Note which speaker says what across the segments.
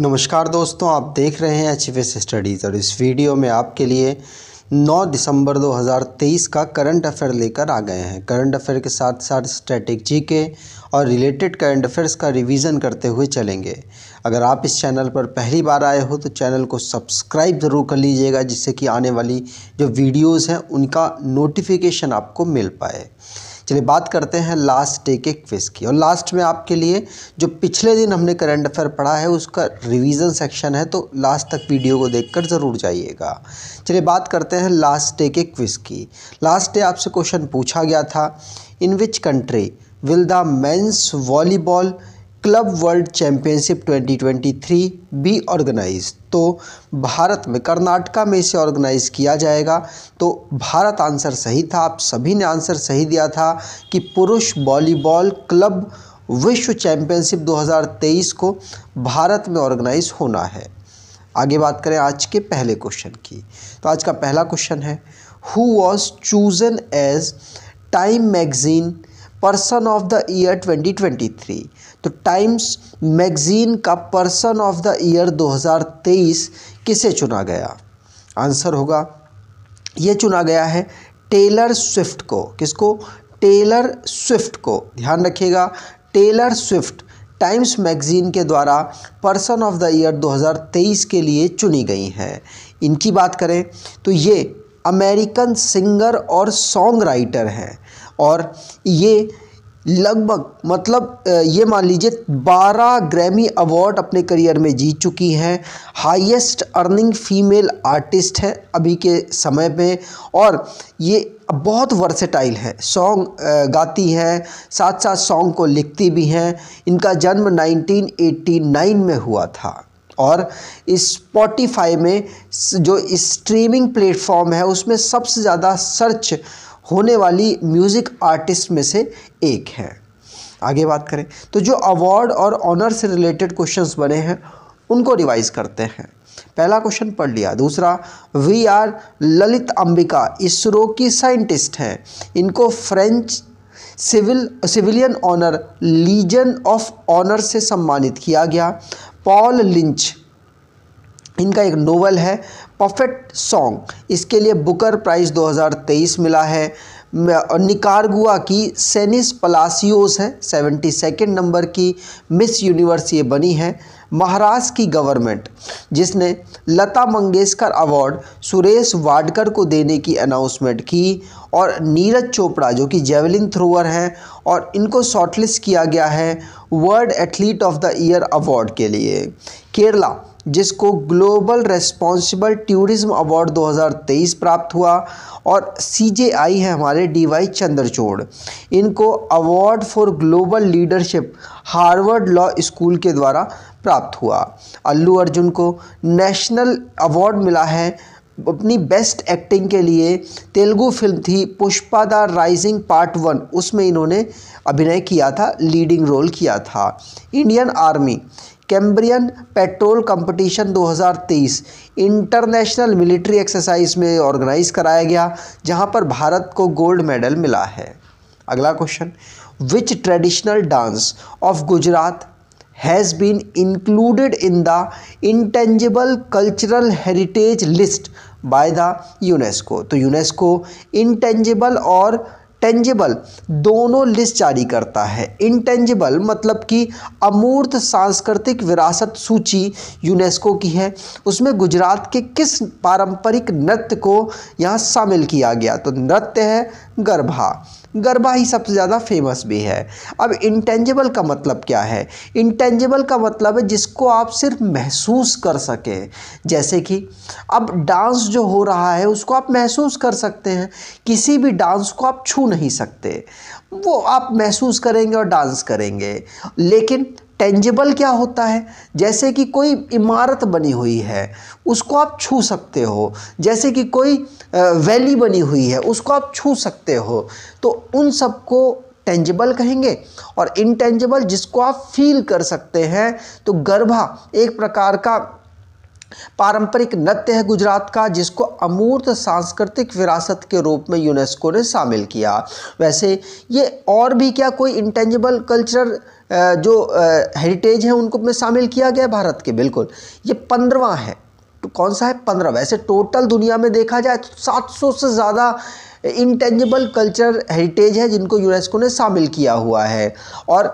Speaker 1: नमस्कार दोस्तों आप देख रहे हैं एच स्टडीज़ और इस वीडियो में आपके लिए 9 दिसंबर 2023 का करंट अफेयर लेकर आ गए हैं करंट अफेयर के साथ साथ स्ट्रेटेजी के और रिलेटेड करंट अफेयर्स का रिवीजन करते हुए चलेंगे अगर आप इस चैनल पर पहली बार आए हो तो चैनल को सब्सक्राइब ज़रूर कर लीजिएगा जिससे कि आने वाली जो वीडियोज़ हैं उनका नोटिफिकेशन आपको मिल पाए चलिए बात करते हैं लास्ट डे के क्विज़ की और लास्ट में आपके लिए जो पिछले दिन हमने करंट अफेयर पढ़ा है उसका रिवीजन सेक्शन है तो लास्ट तक वीडियो को देखकर ज़रूर जाइएगा चलिए बात करते हैं लास्ट डे के क्विज़ की लास्ट डे आपसे क्वेश्चन पूछा गया था in which country will the men's volleyball club world championship 2023 be organise तो भारत में कर्नाटका में इसे ऑर्गेनाइज किया जाएगा तो भारत आंसर सही था आप सभी ने आंसर सही दिया था कि पुरुष वॉलीबॉल क्लब विश्व चैम्पियनशिप 2023 को भारत में ऑर्गेनाइज होना है आगे बात करें आज के पहले क्वेश्चन की तो आज का पहला क्वेश्चन है who was chosen as Time magazine person of the year 2023 तो टाइम्स मैगजीन का पर्सन ऑफ द ईयर 2023 किसे चुना गया आंसर होगा ये चुना गया है टेलर स्विफ्ट को किसको टेलर स्विफ्ट को ध्यान रखिएगा टेलर स्विफ्ट टाइम्स मैगजीन के द्वारा पर्सन ऑफ द ईयर 2023 के लिए चुनी गई हैं इनकी बात करें तो ये अमेरिकन सिंगर और सॉन्ग राइटर हैं और ये लगभग मतलब ये मान लीजिए 12 ग्रैमी अवार्ड अपने करियर में जीत चुकी हैं हाईएस्ट अर्निंग फीमेल आर्टिस्ट है अभी के समय में और ये बहुत वर्सेटाइल है सॉन्ग गाती हैं साथ साथ सॉन्ग को लिखती भी हैं इनका जन्म 1989 में हुआ था और स्पॉटिफाई में जो स्ट्रीमिंग प्लेटफॉर्म है उसमें सबसे ज़्यादा सर्च होने वाली म्यूज़िक आर्टिस्ट में से एक है आगे बात करें तो जो अवार्ड और ऑनर से रिलेटेड क्वेश्चंस बने हैं उनको रिवाइज करते हैं पहला क्वेश्चन पढ़ लिया दूसरा वी आर ललित अंबिका इसरो की साइंटिस्ट हैं इनको French civil civilian honour Legion of Honour से सम्मानित किया गया पॉल लिंच इनका एक नोवेल है परफेक्ट सॉन्ग इसके लिए बुकर प्राइज़ 2023 मिला है और निकारगुआ की सेनिस पलासियोस है सेवेंटी सेकेंड नंबर की मिस यूनिवर्स ये बनी है महाराष्ट्र की गवर्नमेंट जिसने लता मंगेशकर अवार्ड सुरेश वाडकर को देने की अनाउंसमेंट की और नीरज चोपड़ा जो कि जेवलिन थ्रोअर हैं और इनको शॉर्टलिस्ट किया गया है world athlete of the year award के लिए केरला जिसको ग्लोबल रेस्पॉन्सिबल टूरिज़्म अवार्ड 2023 प्राप्त हुआ और सी जे आई है हमारे डी वाई चंद्रचूड़ इनको award for global leadership Harvard law school के द्वारा प्राप्त हुआ अल्लू अर्जुन को नेशनल अवार्ड मिला है अपनी बेस्ट एक्टिंग के लिए तेलुगु फिल्म थी Pushpa the rising part one उसमें इन्होंने अभिनय किया था लीडिंग रोल किया था Indian army Cambrian patrol competition 2023 international military exercise में ऑर्गेनाइज कराया गया जहां पर भारत को गोल्ड मेडल मिला है अगला question which traditional dance of Gujarat has been included in the intangible cultural heritage list by the UNESCO तो यूनेस्को इनटेंजिबल और टेंजिबल दोनों लिस्ट जारी करता है इनटेंजिबल मतलब कि अमूर्त सांस्कृतिक विरासत सूची यूनेस्को की है उसमें गुजरात के किस पारंपरिक नृत्य को यहाँ शामिल किया गया तो नृत्य है गरबा गरबा ही सबसे ज़्यादा फेमस भी है अब इंटेंजिबल का मतलब क्या है इंटेंजिबल का मतलब है जिसको आप सिर्फ महसूस कर सकें जैसे कि अब डांस जो हो रहा है उसको आप महसूस कर सकते हैं किसी भी डांस को आप छू नहीं सकते वो आप महसूस करेंगे और डांस करेंगे लेकिन टेंजिबल क्या होता है जैसे कि कोई इमारत बनी हुई है उसको आप छू सकते हो जैसे कि कोई वैली बनी हुई है उसको आप छू सकते हो तो उन सबको टेंजिबल कहेंगे और इनटेंजिबल जिसको आप फील कर सकते हैं तो गर्भा एक प्रकार का पारंपरिक नृत्य है गुजरात का जिसको अमूर्त सांस्कृतिक विरासत के रूप में यूनेस्को ने शामिल किया वैसे ये और भी क्या कोई इंटेंजिबल कल्चर जो हेरिटेज है उनको में शामिल किया गया भारत के बिल्कुल ये पंद्रवा है तो कौन सा है पंद्रह वैसे टोटल दुनिया में देखा जाए तो सात सौ से ज़्यादा इंटेंजिबल कल्चर हेरिटेज है जिनको यूनेस्को ने शामिल किया हुआ है और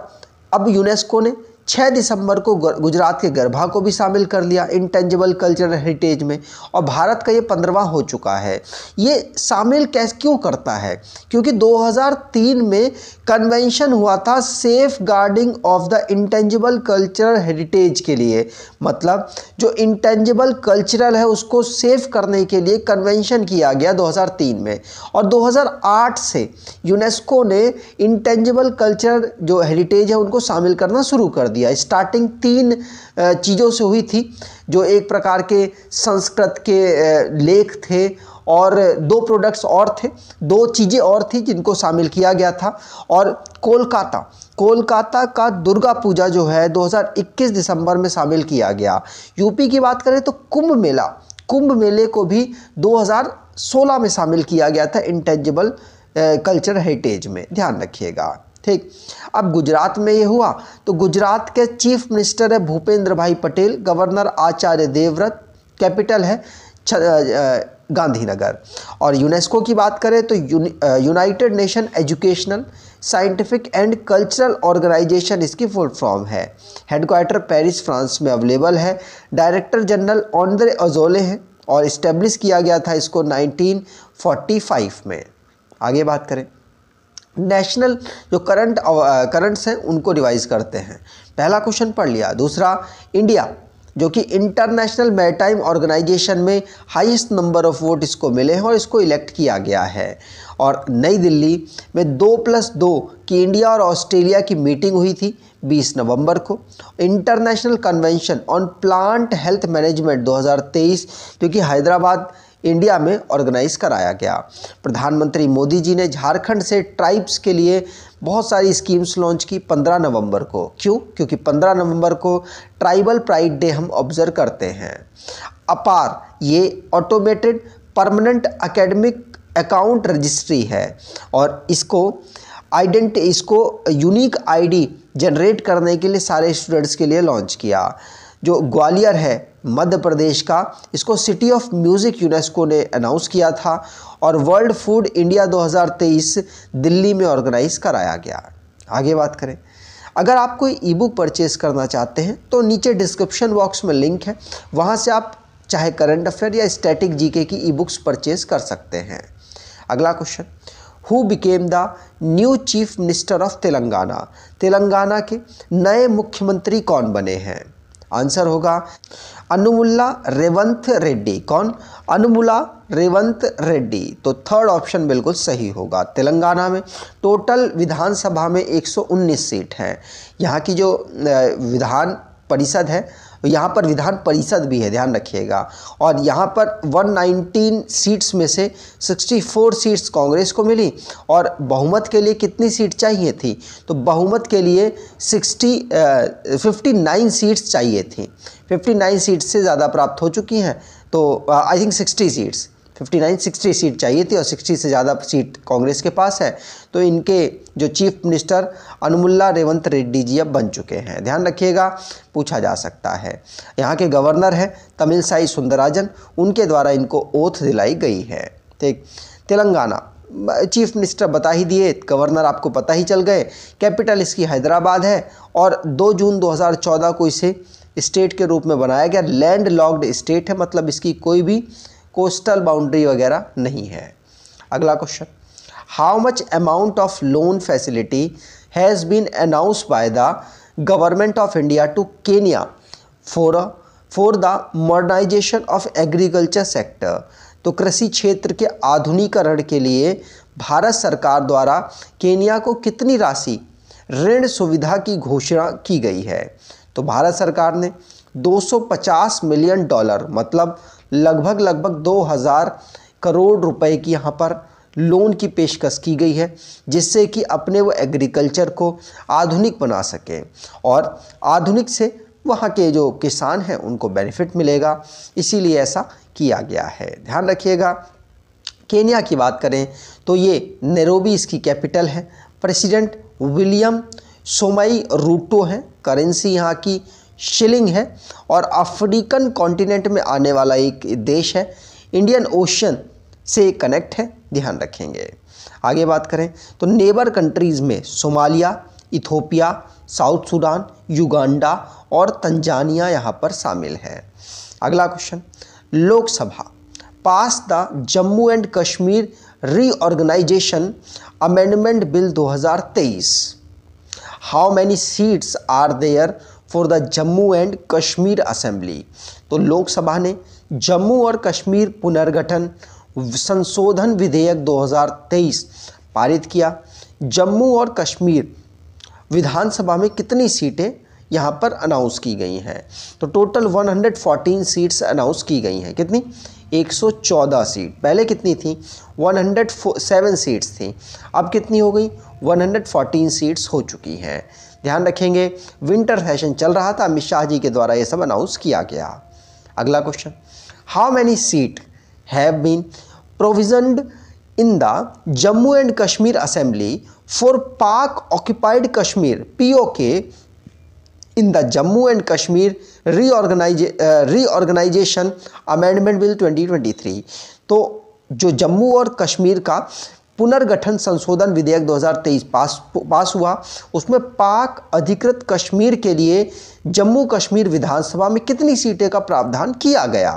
Speaker 1: अब यूनेस्को ने छः दिसंबर को गुजरात के गरबा को भी शामिल कर लिया इंटेंजिबल कल्चरल हेरिटेज में और भारत का ये पंद्रवा हो चुका है ये शामिल कैस क्यों करता है क्योंकि 2003 में कन्वेंशन हुआ था safeguarding of the intangible cultural heritage के लिए मतलब जो इंटेंजिबल कल्चरल है उसको सेफ करने के लिए कन्वेंशन किया गया दो में और दो से यूनेस्को ने इंटेंजिबल कल्चर जो हेरिटेज है उनको शामिल करना शुरू कर दिया स्टार्टिंग तीन चीज़ों से हुई थी जो एक प्रकार के संस्कृत के लेख थे और दो प्रोडक्ट्स और थे दो चीज़ें और थी जिनको शामिल किया गया था और कोलकाता कोलकाता का दुर्गा पूजा जो है 2021 दिसंबर में शामिल किया गया यूपी की बात करें तो कुंभ मेला कुंभ मेले को भी 2016 में शामिल किया गया था इंटेंजिबल कल्चर हेरिटेज में ध्यान रखिएगा ठीक अब गुजरात में ये हुआ तो गुजरात के चीफ मिनिस्टर है भूपेंद्र भाई पटेल गवर्नर आचार्य देवव्रत कैपिटल है गांधीनगर और यूनेस्को की बात करें तो United Nation Educational Scientific and Cultural Organisation इसकी फुल फॉर्म है हेडक्वार्टर पेरिस फ्रांस में अवेलेबल है डायरेक्टर जनरल ऑनदर अजोले हैं और इस्टेब्लिश किया गया था इसको 1945 में आगे बात करें नेशनल जो करंट करंट्स uh, हैं उनको रिवाइज करते हैं पहला क्वेश्चन पढ़ लिया दूसरा इंडिया जो कि इंटरनेशनल मैटाइम ऑर्गेनाइजेशन में हाईएस्ट नंबर ऑफ वोट इसको मिले हैं और इसको इलेक्ट किया गया है और नई दिल्ली में दो प्लस दो की इंडिया और ऑस्ट्रेलिया की मीटिंग हुई थी 20 नवंबर को international convention on plant health management 2023 कि हैदराबाद इंडिया में ऑर्गेनाइज कराया गया प्रधानमंत्री मोदी जी ने झारखंड से ट्राइब्स के लिए बहुत सारी स्कीम्स लॉन्च की 15 नवंबर को क्यों क्योंकि 15 नवंबर को ट्राइबल प्राइड डे हम ऑब्जर्व करते हैं अपार ये automated permanent academic account registry है और इसको आइडेंट इसको यूनिक आईडी जनरेट करने के लिए सारे स्टूडेंट्स के लिए लॉन्च किया जो ग्वालियर है मध्य प्रदेश का इसको सिटी ऑफ म्यूज़िक यूनेस्को ने अनाउंस किया था और वर्ल्ड फूड इंडिया 2023 दिल्ली में ऑर्गेनाइज कराया गया आगे बात करें अगर आप कोई ई बुक परचेज़ करना चाहते हैं तो नीचे डिस्क्रिप्शन बॉक्स में लिंक है वहाँ से आप चाहे करंट अफेयर या स्टैटिक जीके की ई बुक्स परचेज़ कर सकते हैं अगला question who became the new chief minister of Telangana Telangana के नए मुख्यमंत्री कौन बने हैं आंसर होगा अनुमुल्ला रेवंत रेड्डी कौन अनुमुला रेवंत रेड्डी तो थर्ड ऑप्शन बिल्कुल सही होगा तेलंगाना में टोटल विधानसभा में 119 सीट हैं यहाँ की जो विधान परिषद है तो यहाँ पर विधान परिषद भी है ध्यान रखिएगा और यहाँ पर 119 सीट्स में से 64 सीट्स कांग्रेस को मिली और बहुमत के लिए कितनी सीट चाहिए थी तो बहुमत के लिए 60 नाइन सीट्स चाहिए थी 59 सीट्स से ज़्यादा प्राप्त हो चुकी हैं तो आई थिंक 60 सीट्स 59 60 सीट चाहिए थी और 60 से ज़्यादा सीट कांग्रेस के पास है तो इनके जो चीफ मिनिस्टर अनुमुल्ला रेवंत रेड्डी जी अब बन चुके हैं ध्यान रखिएगा पूछा जा सकता है यहाँ के गवर्नर हैं तमिल साई सुंदराजन उनके द्वारा इनको ओथ दिलाई गई है ठीक तेलंगाना चीफ मिनिस्टर बता ही दिए गवर्नर आपको पता ही चल गए कैपिटल इसकी हैदराबाद है और दो जून दो को इसे स्टेट के रूप में बनाया गया लैंड लॉक्ड स्टेट है मतलब इसकी कोई भी कोस्टल बाउंड्री वगैरह नहीं है अगला question how much amount of loan facility has been announce by the government of India to Kenya for for the modernisation of agriculture sector तो कृषि क्षेत्र के आधुनिकरण के लिए भारत सरकार द्वारा केनिया को कितनी राशि ऋण सुविधा की घोषणा की गई है तो भारत सरकार ने 250 मिलियन डॉलर मतलब लगभग लगभग 2000 करोड़ रुपए की यहाँ पर लोन की पेशकश की गई है जिससे कि अपने वो एग्रीकल्चर को आधुनिक बना सकें और आधुनिक से वहाँ के जो किसान हैं उनको बेनिफिट मिलेगा इसीलिए ऐसा किया गया है ध्यान रखिएगा केन्या की बात करें तो ये नेरोबी इसकी कैपिटल है प्रेसिडेंट विलियम सोमाई रूटो हैं करेंसी यहाँ की शिलिंग है और अफ्रीकन कॉन्टिनेंट में आने वाला एक देश है इंडियन ओशन से कनेक्ट है ध्यान रखेंगे आगे बात करें तो नेबर कंट्रीज़ में Somalia Ethiopia South Sudan Uganda और तंजानिया यहाँ पर शामिल है अगला question Lok Sabha pass the Jammu and Kashmir reorganisation amendment bill 2023 how many seats are there for the Jammu and Kashmir assembly तो लोकसभा ने जम्मू और कश्मीर पुनर्गठन संशोधन विधेयक 2023 पारित किया जम्मू और कश्मीर विधानसभा में कितनी सीटें यहाँ पर अनाउंस की गई हैं तो टोटल 114 सीट्स अनाउंस की गई हैं कितनी 114 सीट पहले कितनी थी 107 सीट्स थी अब कितनी हो गई 114 सीट्स हो चुकी हैं ध्यान रखेंगे विंटर सेशन चल रहा था अमित शाह जी के द्वारा ये सब अनाउंस किया गया अगला question how many seat have been provisioned in the Jammu and Kashmir assembly for Pak occupied Kashmir PoK in the Jammu and Kashmir reorganize, amendment bill twenty twenty 2023 तो जो जम्मू और कश्मीर का पुनर्गठन संशोधन विधेयक 2023 पास पास हुआ उसमें पाक अधिकृत कश्मीर के लिए जम्मू कश्मीर विधानसभा में कितनी सीटें का प्रावधान किया गया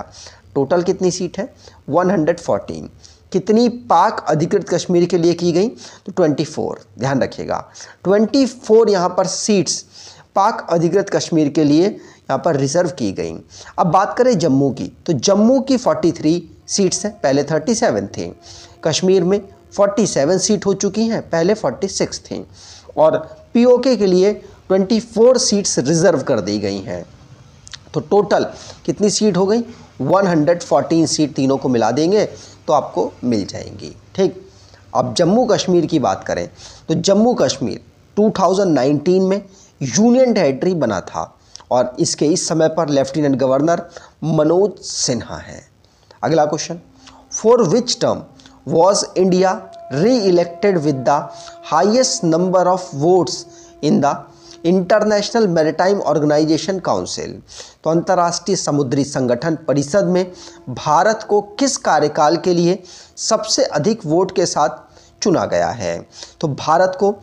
Speaker 1: टोटल कितनी सीट है 114 कितनी पाक अधिकृत कश्मीर के लिए की गई तो 24 ध्यान रखिएगा 24 फोर यहाँ पर सीट्स पाक अधिकृत कश्मीर के लिए यहाँ पर रिजर्व की गई अब बात करें जम्मू की तो जम्मू की 43 सीट्स हैं पहले 37 थे कश्मीर में 47 सीट हो चुकी हैं पहले 46 थी और पीओके के लिए 24 सीट्स रिजर्व कर दी गई हैं तो टोटल कितनी सीट हो गई 114 सीट तीनों को मिला देंगे तो आपको मिल जाएंगी ठीक अब जम्मू कश्मीर की बात करें तो जम्मू कश्मीर 2019 में यूनियन टेरेटरी बना था और इसके इस समय पर लेफ्टिनेंट गवर्नर मनोज सिन्हा हैं अगला question for which term was India reelected with the highest number of votes in the International Maritime Organisation Council तो अंतर्राष्ट्रीय समुद्री संगठन परिषद में भारत को किस कार्यकाल के लिए सबसे अधिक वोट के साथ चुना गया है तो भारत को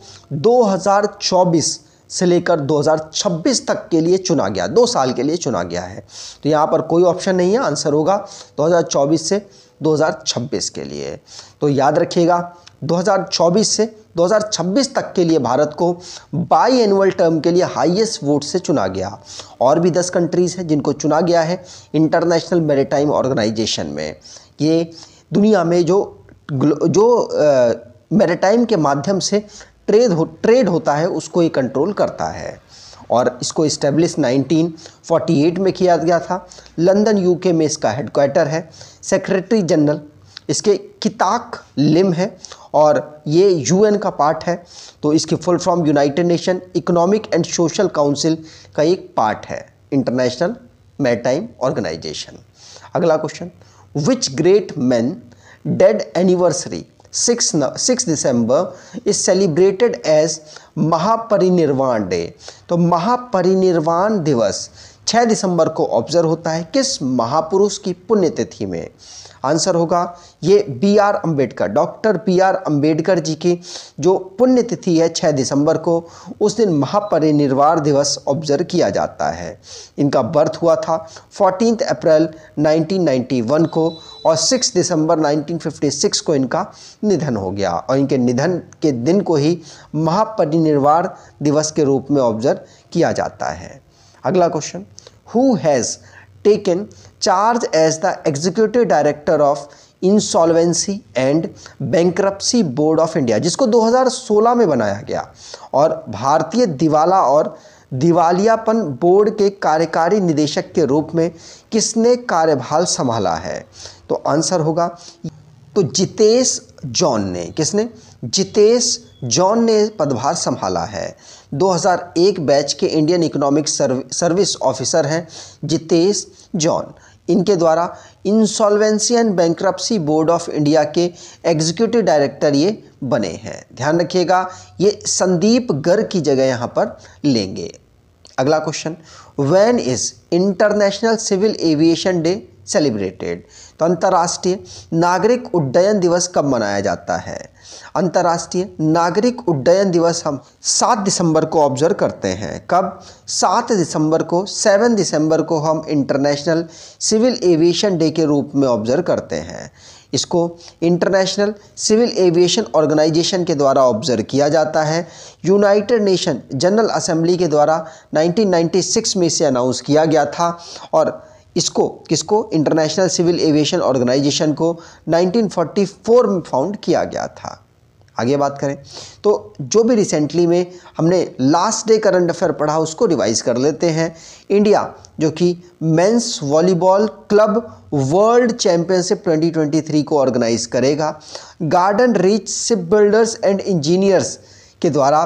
Speaker 1: 2024 से लेकर 2026 तक के लिए चुना गया दो साल के लिए चुना गया है तो यहाँ पर कोई ऑप्शन नहीं है आंसर होगा 2024 से 2026 के लिए तो याद रखिएगा 2024 से 2026 तक के लिए भारत को बाई एनुअल टर्म के लिए हाईएस्ट वोट से चुना गया और भी 10 कंट्रीज़ हैं जिनको चुना गया है इंटरनेशनल मेरेटाइम ऑर्गेनाइजेशन में ये दुनिया में जो जो मेरेटाइम के माध्यम से ट्रेड हो ट्रेड होता है उसको ये कंट्रोल करता है और इसको इस्टेब्लिश 1948 में किया गया था लंदन यूके में इसका हेडक्वार्टर है सेक्रेटरी जनरल इसके किताक लिम है और ये यूएन का पार्ट है तो इसकी full form united nation economic and social council का एक पार्ट है इंटरनेशनल मैटाइम ऑर्गेनाइजेशन अगला question which great man dead anniversary six six December is celebrated as Mahaparinirvan day तो महापरिनिर्वाण दिवस छः दिसंबर को ऑब्जर्व होता है किस महापुरुष की पुण्यतिथि में आंसर होगा ये B R Ambedkar doctor B R Ambedkar ji की जो पुण्यतिथि है 6 दिसंबर को उस दिन महापरिनिर्वाण दिवस ऑब्जर्व किया जाता है इनका बर्थ हुआ था फोर्टीन अप्रैल 1991 को और 6 दिसंबर 1956 को इनका निधन हो गया और इनके निधन के दिन को ही महापरिनिर्वाण दिवस के रूप में ऑब्जर्व किया जाता है अगला question who has taken charge as the executive director of insolvency and bankruptcy board of India जिसको 2016 में बनाया गया और भारतीय दिवाला और दिवालियापन बोर्ड के कार्यकारी निदेशक के रूप में किसने कार्यभार संभाला है तो आंसर होगा तो जितेश जॉन ने किसने जितेश जॉन ने पदभार संभाला है 2001 बैच के इंडियन इकोनॉमिक सर्विस ऑफिसर हैं जितेश जॉन इनके द्वारा insolvency and bankruptcy board of India के एग्जीक्यूटिव डायरेक्टर ये बने हैं ध्यान रखिएगा ये संदीप गर की जगह यहाँ पर लेंगे अगला question when is international civil aviation day celebrated तो अंतर्राष्ट्रीय नागरिक उड्डयन दिवस कब मनाया जाता है अंतर्राष्ट्रीय नागरिक उड्डयन दिवस हम 7 दिसंबर को ऑब्जर्व करते हैं कब 7 दिसंबर को 7 दिसंबर को हम इंटरनेशनल सिविल एविएशन डे के रूप में ऑब्जर्व करते हैं इसको इंटरनेशनल सिविल एविएशन ऑर्गेनाइजेशन के द्वारा ऑब्जर्व किया जाता है यूनाइटेड नेशन जनरल असेंबली के द्वारा 1996 में इसे अनाउंस किया गया था और इसको किसको इंटरनेशनल सिविल एविएशन ऑर्गेनाइजेशन को 1944 में फाउंड किया गया था आगे बात करें तो जो भी रिसेंटली में हमने लास्ट डे करंट अफेयर पढ़ा उसको रिवाइज कर लेते हैं इंडिया जो कि men's volleyball club world championship 2023 को ऑर्गेनाइज करेगा Garden Reach Shipbuilders and Engineers के द्वारा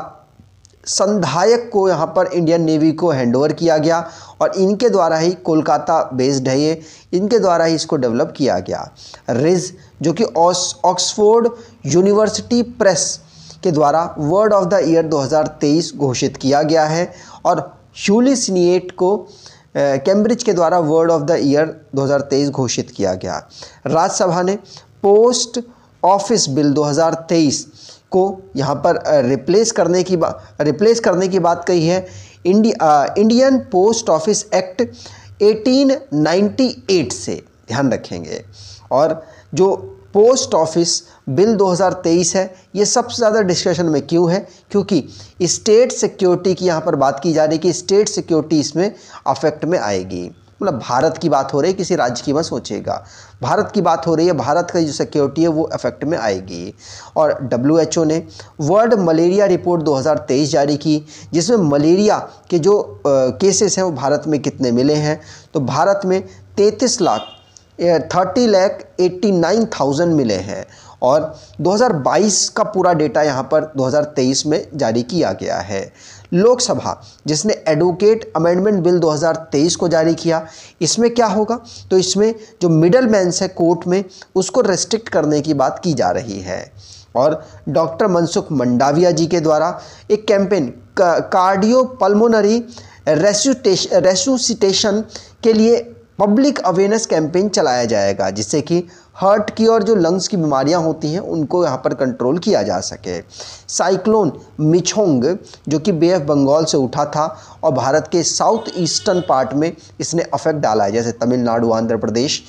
Speaker 1: संधायक को यहाँ पर इंडियन नेवी को हैंडओवर किया गया और इनके द्वारा ही कोलकाता बेस्ड है ये इनके द्वारा ही इसको डेवलप किया गया रिज जो कि ऑक्सफोर्ड यूनिवर्सिटी प्रेस के द्वारा वर्ड ऑफ द ईयर 2023 घोषित किया गया है और ह्यूलिसनिएट को कैम्ब्रिज के द्वारा वर्ड ऑफ द ईयर 2023 घोषित किया गया राज्यसभा ने पोस्ट ऑफिस बिल 2023 को यहाँ पर रिप्लेस करने की बात रिप्लेस करने की बात कही है India Indian post office act 1898 से ध्यान रखेंगे और जो पोस्ट ऑफिस बिल 2023 है ये सबसे ज़्यादा डिस्कशन में क्यों है क्योंकि स्टेट सिक्योरिटी की यहाँ पर बात की जा रही है कि स्टेट सिक्योरिटी इसमें अफेक्ट में आएगी मतलब भारत की बात हो रही है किसी राज्य की मैं सोचेगा भारत की बात हो रही है भारत का जो सिक्योरिटी है वो इफेक्ट में आएगी और डब्ल्यू ने वर्ल्ड मलेरिया रिपोर्ट 2023 जारी की जिसमें मलेरिया के जो केसेस हैं वो भारत में कितने मिले हैं तो भारत में तैंतीस lakh thirty lakh eighty nine thousand मिले हैं और 2022 का पूरा डेटा यहाँ पर 2023 में जारी किया गया है लोकसभा जिसने एडवोकेट अमेंडमेंट बिल 2023 को जारी किया इसमें क्या होगा तो इसमें जो मिडल मैंस है कोर्ट में उसको रेस्ट्रिक्ट करने की बात की जा रही है और डॉक्टर मनसुख मंडाविया जी के द्वारा एक कैंपेन कार्डियो पल्मोनरी रेस्यूसिटेशन के लिए पब्लिक अवेयरनेस कैंपेन चलाया जाएगा जिससे कि हार्ट की और जो लंग्स की बीमारियां होती हैं उनको यहाँ पर कंट्रोल किया जा सके साइक्लोन मिछोंग जो कि बे ऑफ बंगाल से उठा था और भारत के साउथ ईस्टर्न पार्ट में इसने अफेक्ट डाला है जैसे तमिलनाडु आंध्र प्रदेश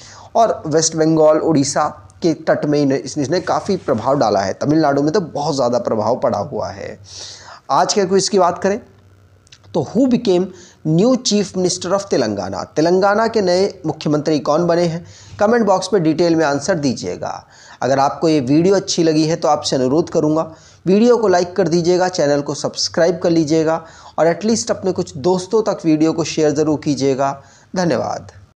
Speaker 1: और वेस्ट बंगाल उड़ीसा के तट में इसने काफ़ी प्रभाव डाला है तमिलनाडु में तो बहुत ज़्यादा प्रभाव पड़ा हुआ है आज के कोई इसकी बात करें तो who became new chief minister of Telangana Telangana के नए मुख्यमंत्री कौन बने हैं कमेंट बॉक्स में डिटेल में आंसर दीजिएगा अगर आपको ये वीडियो अच्छी लगी है तो आपसे अनुरोध करूँगा वीडियो को लाइक कर दीजिएगा चैनल को सब्सक्राइब कर लीजिएगा और एटलीस्ट अपने कुछ दोस्तों तक वीडियो को शेयर ज़रूर कीजिएगा धन्यवाद